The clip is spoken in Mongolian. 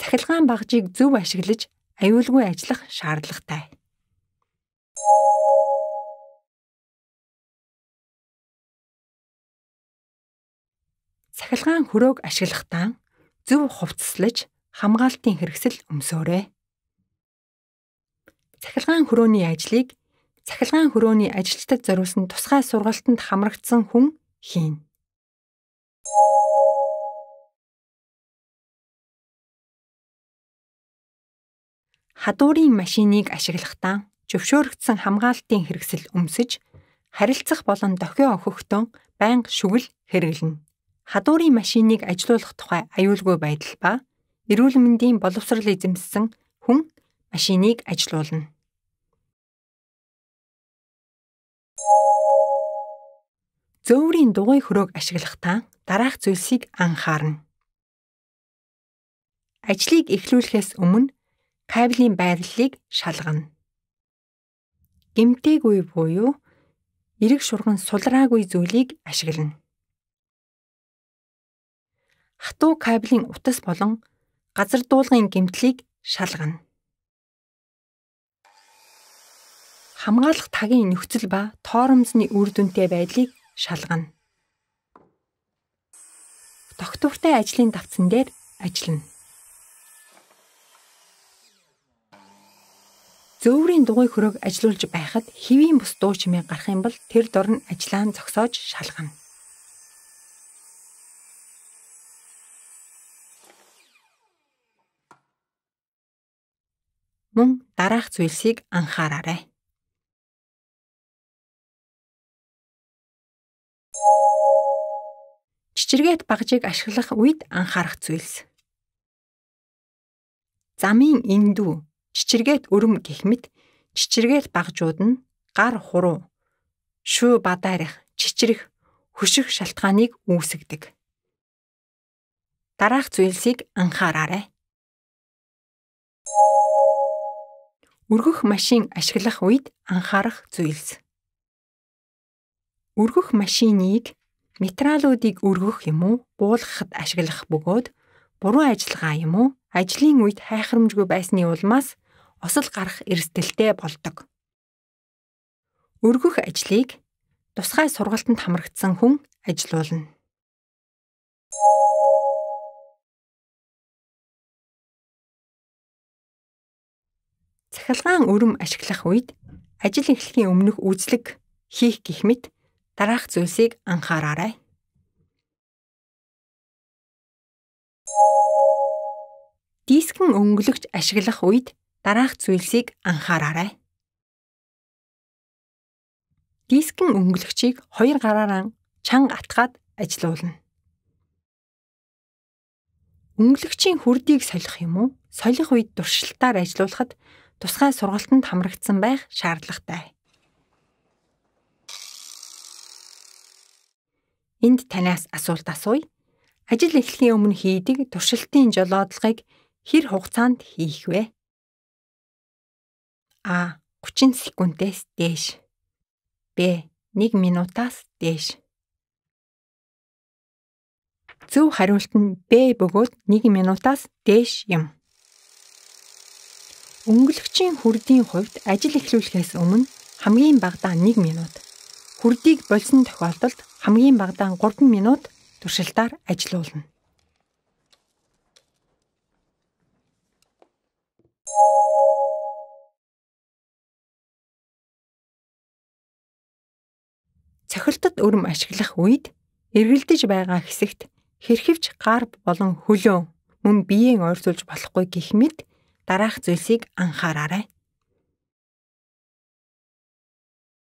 цахилгаан багжийг зөв ашиглаж аюулгүй ажиллах шаардлагатай. Цахилгаан хөрөөг ашиглахдаа зөв хувцаслаж хамгаалтын хэрэгсэл өмсөөрэй. Цахилгаан хөрөөний ажлыг цахилгаан хөрөөний ажилчдад зориулсан тусгай сургалтанд хамрагдсан хүн хийнэ. хадуурийн машиныг ашиглахдаа зөвшөөрөгдсөн хамгаалтын хэрэгсэл өмсөж харилцах болон дохио охихдон байнга шүгэл хэрэглэнэ. Хадуурийн машиныг ажилуулах тухай аюулгүй байдал ба эрүүл мэндийн боловсрал эзэмссэн хүн машиныг ажилуулна. Зөөврийн дугуй хөрөөг ашиглахдаа дараах зүйлсийг анхаарна. Ажлыг эхлүүлэхээс өмнө кабелийн байрлалыг шалгана. Гэмтээгүй буюу эрэг шурган сулраагүй зүйлийг ашиглана. Хатуу кабелийн утас болон газар дуулгын гэмтлийг шалгана. Хамгаалах тагийн нөхцөл ба тоормзны үр дүнтэй байдлыг шалгана. Тогтвортой ажлын давтсан дээр ажиллана. зөөврийн дугуй хөрөг ажилуулж байхад хэвийн бус дуу чимээ гарах юм бол тэр дор нь ажиллаа нь зогсоож шалгана. Мөн дараах зүйлсийг анхаараарай. Чичиргээд багжийг ашиглах үед анхаарах зүйлс. Замын эндүү чичиргээд өрөм гэх мэт чичиргээл багжууд нь гар хуруу шүү бадарих чичрэх хөших шалтгааныг үүсгэдэг. Дараах зүйлсийг анхаараарай. Өргөх машин ашиглах үед анхаарах зүйлс. Өргөх машиныг материалуудыг өргөх юм уу, буулгахад ашиглах бөгөөд буруу ажиллагаа юм уу, ажлын үед хайхрамжгүй байсны улмаас осол гарах эрсдэлтэй болдог. Өргөх ажлыг тусгай сургалтанд хамрагдсан хүн ажилуулна. Цахилгаан өрөм ашиглах үед ажил эхлэхийн өмнөх үйлчлэг хийх гэх мэт дараах зүйлсийг анхаараарай. Дискэн өнгөлөгч ашиглах үед дараах зүйлсийг анхаараарай. Дискэн өнгөлөгчийг хоёр гараараа чанга атгаад ажилуулна. Өнгөлөгчийн хүрдийг солих юм уу? Солих үед дуршилтаар ажилуулахад тусгай сургалтанд хамрагдсан байх шаардлагатай. Энд танаас асуулт асууя. Ажил эхлэхийн өмнө хийдэг туршилтын жолоодлогыг хэр хугацаанд хийх вэ? А 30 секундээс дээш. Б 1 минутаас дээш. Зөв хариулт нь Б бөгөөд 1 минутаас дээш юм. Өнгөлөгчийн хүрдийн хувьд ажил эхлүүлэхээс өмнө хамгийн багадаа 1 минут. Хүрдийг болсон тохиолдолд хамгийн багадаа 3 минут туршилтаар ажилуулна. цохилтод өрөм ашиглах үед эргэлдэж байгаа хэсэгт хэрхэвч гар болон хөлөө мөн биеийн ойрцуулж болохгүй гэх мэт дараах зүйлсийг анхаараарай.